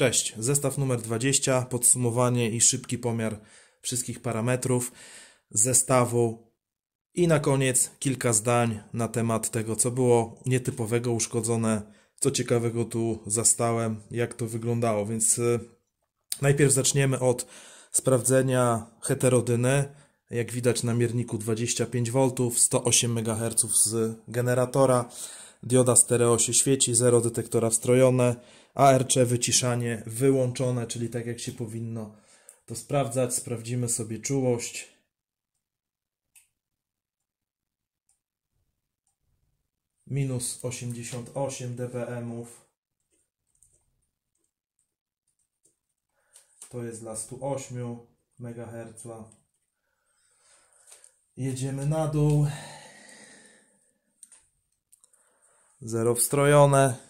Cześć, zestaw numer 20, podsumowanie i szybki pomiar wszystkich parametrów zestawu i na koniec kilka zdań na temat tego, co było nietypowego, uszkodzone, co ciekawego tu zastałem, jak to wyglądało, więc y, najpierw zaczniemy od sprawdzenia heterodyny, jak widać na mierniku 25V, 108 MHz z generatora, dioda stereo się świeci, zero detektora wstrojone, ARC wyciszanie wyłączone, czyli tak jak się powinno to sprawdzać. Sprawdzimy sobie czułość. Minus 88 dBmów. To jest dla 108 MHz. Jedziemy na dół. Zero wstrojone.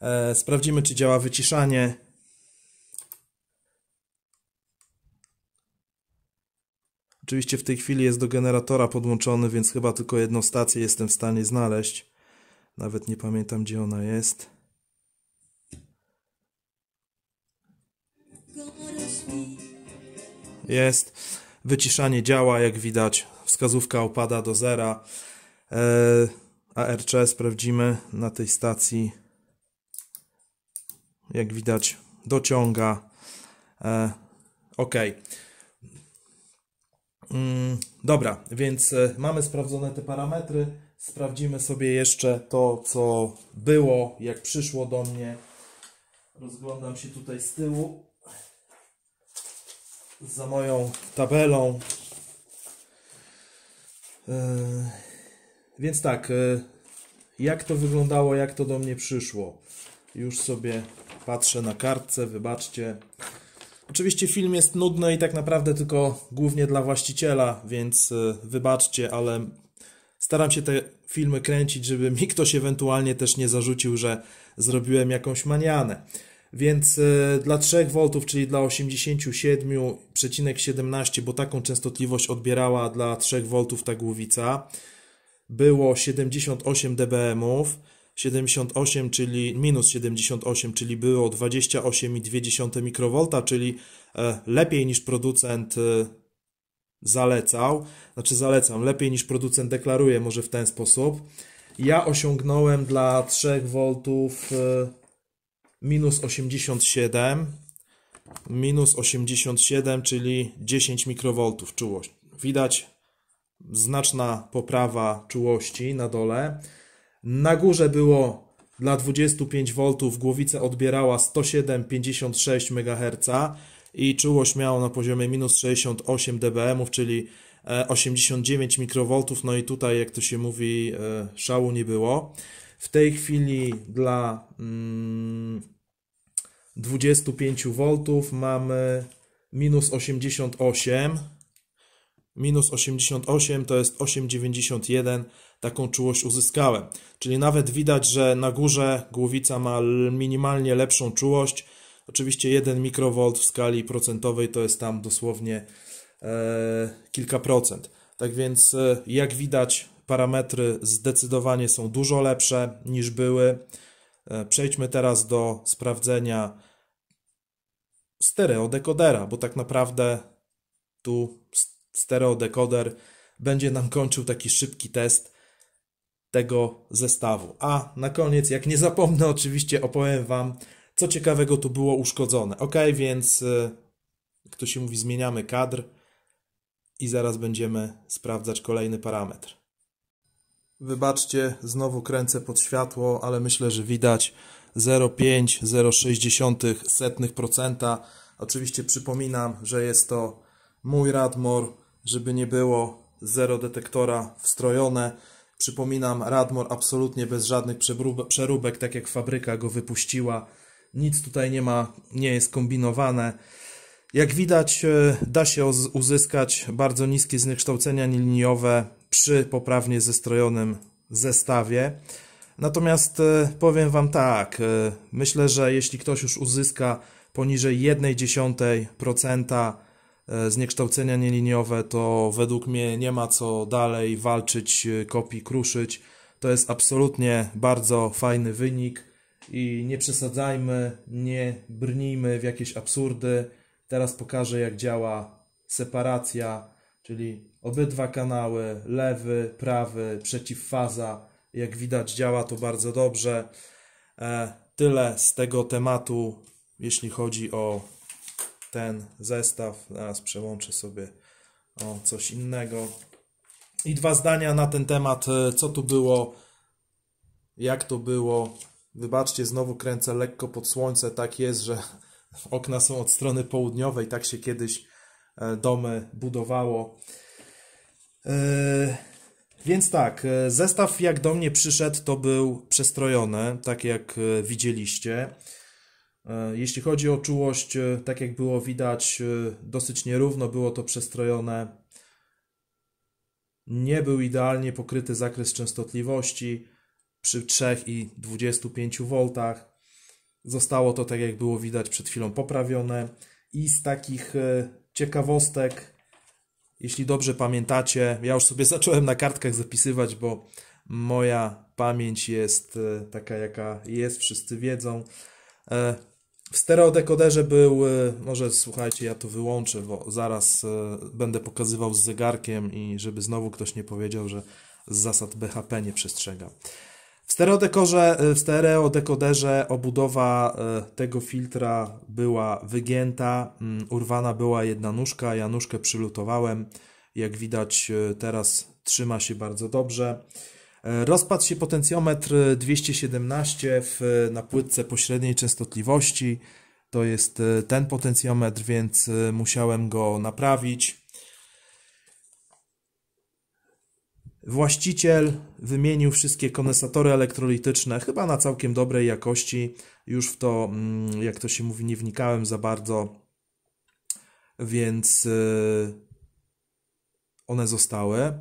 E, sprawdzimy, czy działa wyciszanie. Oczywiście w tej chwili jest do generatora podłączony, więc chyba tylko jedną stację jestem w stanie znaleźć. Nawet nie pamiętam, gdzie ona jest. Jest. Wyciszanie działa, jak widać. Wskazówka opada do zera. E, ARC sprawdzimy na tej stacji jak widać dociąga. E, ok. Mm, dobra, więc e, mamy sprawdzone te parametry. Sprawdzimy sobie jeszcze to, co było, jak przyszło do mnie. Rozglądam się tutaj z tyłu za moją tabelą. E, więc tak, e, jak to wyglądało, jak to do mnie przyszło. Już sobie patrzę na kartce, wybaczcie. Oczywiście film jest nudny i tak naprawdę tylko głównie dla właściciela, więc e, wybaczcie, ale staram się te filmy kręcić, żeby mi ktoś ewentualnie też nie zarzucił, że zrobiłem jakąś manianę. Więc e, dla 3V, czyli dla 87,17, bo taką częstotliwość odbierała dla 3V ta głowica, było 78 dBmów. 78, czyli minus 78, czyli było 28,2 mikrowolta, czyli e, lepiej niż producent e, zalecał, znaczy zalecam, lepiej niż producent deklaruje może w ten sposób. Ja osiągnąłem dla 3 V e, minus 87, minus 87, czyli 10 mikrowoltów czułość. Widać znaczna poprawa czułości na dole. Na górze było dla 25 V głowica odbierała 107,56 MHz i czułość miała na poziomie minus 68 dBm, czyli 89 e, mikrowoltów, no i tutaj, jak to się mówi, e, szału nie było. W tej chwili dla 25 mm, V mamy minus 88 minus 88 to jest 8,91. Taką czułość uzyskałem. Czyli nawet widać, że na górze głowica ma minimalnie lepszą czułość. Oczywiście 1 mikrowolt w skali procentowej to jest tam dosłownie e, kilka procent. Tak więc e, jak widać parametry zdecydowanie są dużo lepsze niż były. E, przejdźmy teraz do sprawdzenia stereo dekodera, bo tak naprawdę tu stereodekoder będzie nam kończył taki szybki test tego zestawu. A na koniec, jak nie zapomnę, oczywiście opowiem Wam, co ciekawego tu było uszkodzone. Ok, więc y, jak to się mówi, zmieniamy kadr i zaraz będziemy sprawdzać kolejny parametr. Wybaczcie, znowu kręcę pod światło, ale myślę, że widać 0,5-0,6%. Oczywiście przypominam, że jest to mój Radmor żeby nie było zero detektora wstrojone. Przypominam, Radmor absolutnie bez żadnych przeróbek, tak jak fabryka go wypuściła. Nic tutaj nie ma, nie jest kombinowane. Jak widać, e, da się uzyskać bardzo niskie zniekształcenia liniowe przy poprawnie zestrojonym zestawie. Natomiast e, powiem Wam tak, e, myślę, że jeśli ktoś już uzyska poniżej procenta E, zniekształcenia nieliniowe, to według mnie nie ma co dalej walczyć, e, kopii, kruszyć. To jest absolutnie bardzo fajny wynik i nie przesadzajmy, nie brnijmy w jakieś absurdy. Teraz pokażę jak działa separacja, czyli obydwa kanały, lewy, prawy, przeciwfaza. Jak widać działa to bardzo dobrze. E, tyle z tego tematu, jeśli chodzi o ten zestaw. Teraz przełączę sobie o coś innego. I dwa zdania na ten temat, e, co tu było, jak to było. Wybaczcie, znowu kręcę lekko pod słońce. Tak jest, że okna są od strony południowej. Tak się kiedyś e, domy budowało. E, więc tak, zestaw jak do mnie przyszedł, to był przestrojony, tak jak widzieliście. E, jeśli chodzi o czułość, e, tak jak było widać, e, dosyć nierówno było to przestrojone. Nie był idealnie pokryty zakres częstotliwości przy 3 i 25 V. Zostało to, tak jak było widać przed chwilą, poprawione. I z takich ciekawostek, jeśli dobrze pamiętacie, ja już sobie zacząłem na kartkach zapisywać, bo moja pamięć jest taka, jaka jest, wszyscy wiedzą. W stereodekoderze był, e, może słuchajcie, ja to wyłączę, bo zaraz e, będę pokazywał z zegarkiem i żeby znowu ktoś nie powiedział, że z zasad BHP nie przestrzega. W stereodekorze, e, w stereodekoderze obudowa tego filtra była wygięta, mm, urwana była jedna nóżka, ja nóżkę przylutowałem. Jak widać teraz trzyma się bardzo dobrze. E, rozpadł się potencjometr 217 w, na płytce pośredniej częstotliwości. To jest e, ten potencjometr, więc e, musiałem go naprawić. Właściciel wymienił wszystkie kondensatory elektrolityczne, chyba na całkiem dobrej jakości. Już w to, mm, jak to się mówi, nie wnikałem za bardzo, więc one zostały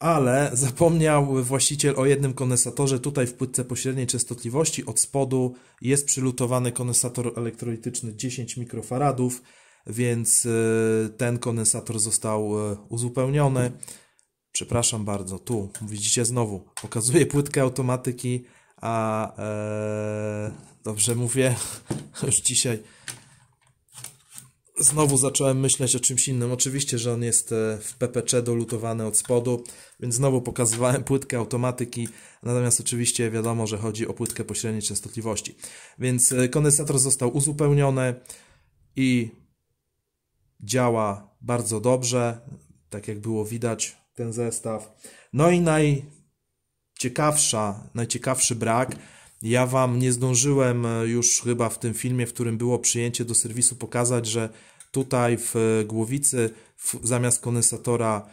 ale zapomniał właściciel o jednym kondensatorze. Tutaj w płytce pośredniej częstotliwości od spodu jest przylutowany kondensator elektrolityczny 10 mikrofaradów, więc e, ten kondensator został e, uzupełniony. Przepraszam bardzo, tu widzicie znowu, pokazuję płytkę automatyki, a e, dobrze mówię, już dzisiaj znowu zacząłem myśleć o czymś innym. Oczywiście, że on jest e, w PPC dolutowany od spodu, więc znowu pokazywałem płytkę automatyki, natomiast oczywiście wiadomo, że chodzi o płytkę pośredniej częstotliwości. Więc e, kondensator został uzupełniony i działa bardzo dobrze, tak jak było widać ten zestaw. No i najciekawsza, najciekawszy brak ja Wam nie zdążyłem e, już chyba w tym filmie, w którym było przyjęcie do serwisu, pokazać, że Tutaj w głowicy w, zamiast kondensatora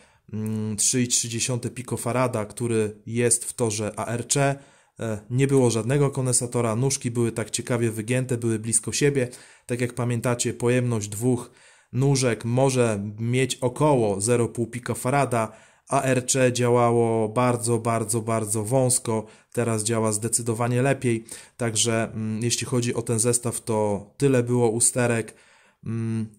3,3 mm, pikofarada, który jest w torze ARC, e, nie było żadnego kondensatora, nóżki były tak ciekawie wygięte, były blisko siebie. Tak jak pamiętacie, pojemność dwóch nóżek może mieć około 0,5 pikofarada. ARC działało bardzo, bardzo, bardzo wąsko, teraz działa zdecydowanie lepiej. Także mm, jeśli chodzi o ten zestaw, to tyle było usterek. Mm,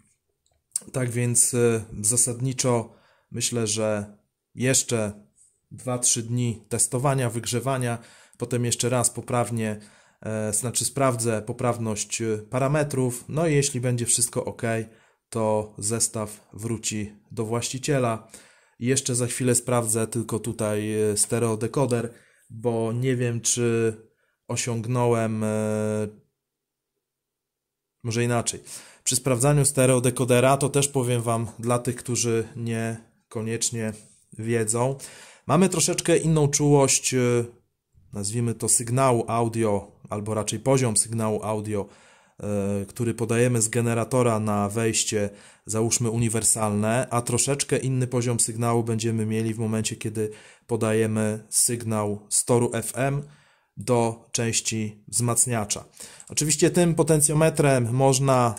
tak więc y, zasadniczo myślę, że jeszcze 2-3 dni testowania, wygrzewania, potem jeszcze raz poprawnie, e, znaczy sprawdzę poprawność y, parametrów. No i jeśli będzie wszystko ok, to zestaw wróci do właściciela. Jeszcze za chwilę sprawdzę tylko tutaj y, stereo dekoder, bo nie wiem, czy osiągnąłem e, może inaczej. Przy sprawdzaniu stereodekodera, to też powiem Wam dla tych, którzy niekoniecznie wiedzą, mamy troszeczkę inną czułość, e, nazwijmy to sygnału audio, albo raczej poziom sygnału audio, e, który podajemy z generatora na wejście, załóżmy uniwersalne, a troszeczkę inny poziom sygnału będziemy mieli w momencie, kiedy podajemy sygnał z toru FM do części wzmacniacza. Oczywiście tym potencjometrem można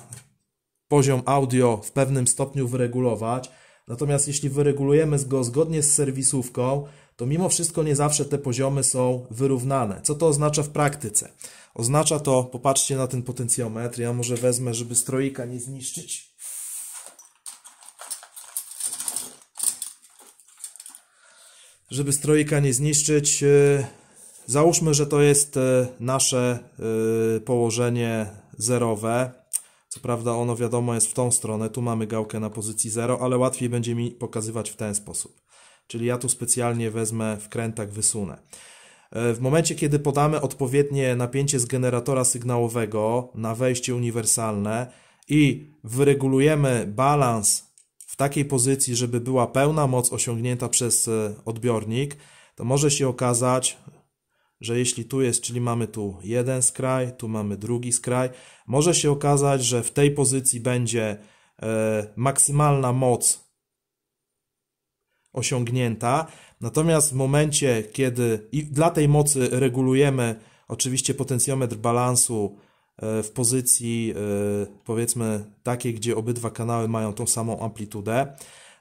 poziom audio w pewnym stopniu wyregulować, natomiast jeśli wyregulujemy go zgodnie z serwisówką, to mimo wszystko nie zawsze te poziomy są wyrównane. Co to oznacza w praktyce? Oznacza to, popatrzcie na ten potencjometr, ja może wezmę, żeby strojka nie zniszczyć. Żeby strojka nie zniszczyć, y, Załóżmy, że to jest e, nasze e, położenie zerowe. Co prawda ono wiadomo jest w tą stronę, tu mamy gałkę na pozycji 0, ale łatwiej będzie mi pokazywać w ten sposób. Czyli ja tu specjalnie wezmę wkrętak, wysunę. E, w momencie, kiedy podamy odpowiednie napięcie z generatora sygnałowego na wejście uniwersalne i wyregulujemy balans w takiej pozycji, żeby była pełna moc osiągnięta przez odbiornik, to może się okazać, że jeśli tu jest, czyli mamy tu jeden skraj, tu mamy drugi skraj, może się okazać, że w tej pozycji będzie e, maksymalna moc osiągnięta, natomiast w momencie, kiedy i dla tej mocy regulujemy oczywiście potencjometr balansu e, w pozycji e, powiedzmy takiej, gdzie obydwa kanały mają tą samą amplitudę,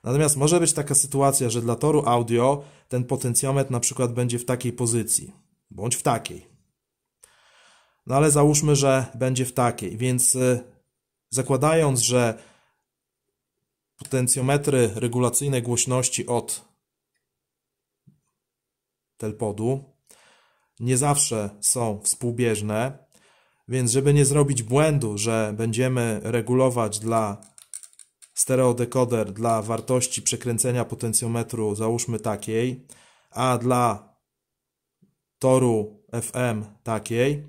Natomiast może być taka sytuacja, że dla toru audio ten potencjometr na przykład będzie w takiej pozycji bądź w takiej. No ale załóżmy, że będzie w takiej, więc y, zakładając, że potencjometry regulacyjne głośności od telpodu nie zawsze są współbieżne, więc żeby nie zrobić błędu, że będziemy regulować dla stereodekoder dla wartości przekręcenia potencjometru załóżmy takiej, a dla toru FM takiej,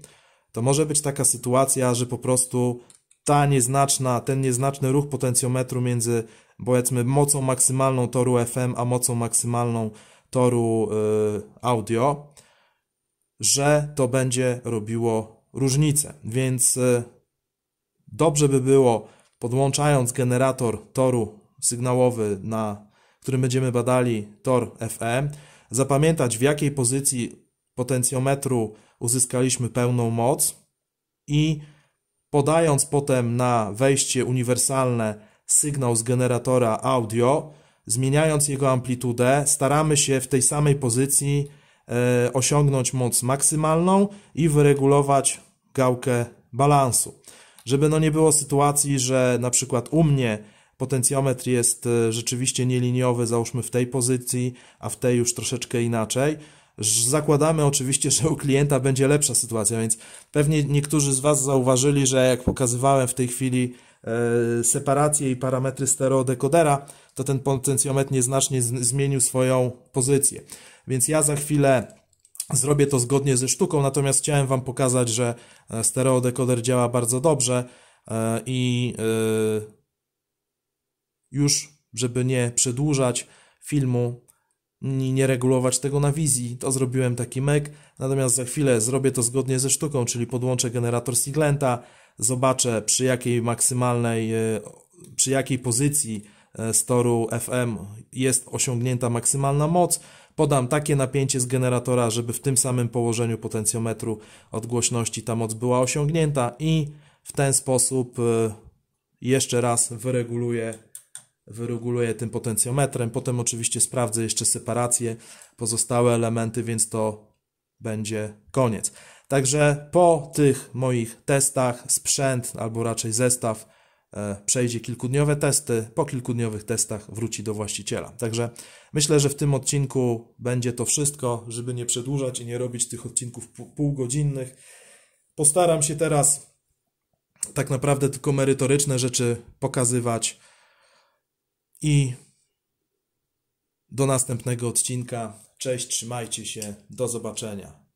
to może być taka sytuacja, że po prostu ta nieznaczna, ten nieznaczny ruch potencjometru między powiedzmy mocą maksymalną toru FM a mocą maksymalną toru y, audio, że to będzie robiło różnicę. Więc y, dobrze by było podłączając generator toru sygnałowy, na którym będziemy badali tor FM, zapamiętać w jakiej pozycji potencjometru uzyskaliśmy pełną moc i podając potem na wejście uniwersalne sygnał z generatora audio, zmieniając jego amplitudę, staramy się w tej samej pozycji e, osiągnąć moc maksymalną i wyregulować gałkę balansu. Żeby no nie było sytuacji, że na przykład u mnie potencjometr jest e, rzeczywiście nieliniowy, załóżmy w tej pozycji, a w tej już troszeczkę inaczej, Zakładamy oczywiście, że u klienta będzie lepsza sytuacja, więc pewnie niektórzy z Was zauważyli, że jak pokazywałem w tej chwili e, separację i parametry stereo dekodera, to ten potencjometr nieznacznie zmienił swoją pozycję. Więc ja za chwilę zrobię to zgodnie ze sztuką, natomiast chciałem Wam pokazać, że e, stereo dekoder działa bardzo dobrze e, i już, żeby nie przedłużać filmu, nie regulować tego na wizji. To zrobiłem taki meg. natomiast za chwilę zrobię to zgodnie ze sztuką, czyli podłączę generator Siglenta, zobaczę przy jakiej maksymalnej, e, przy jakiej pozycji e, storu FM jest osiągnięta maksymalna moc, podam takie napięcie z generatora, żeby w tym samym położeniu potencjometru od głośności ta moc była osiągnięta i w ten sposób e, jeszcze raz wyreguluję wyreguluję tym potencjometrem, potem oczywiście sprawdzę jeszcze separację, pozostałe elementy, więc to będzie koniec. Także po tych moich testach sprzęt albo raczej zestaw e, przejdzie kilkudniowe testy, po kilkudniowych testach wróci do właściciela. Także myślę, że w tym odcinku będzie to wszystko, żeby nie przedłużać i nie robić tych odcinków półgodzinnych. Postaram się teraz tak naprawdę tylko merytoryczne rzeczy pokazywać i do następnego odcinka. Cześć, trzymajcie się. Do zobaczenia.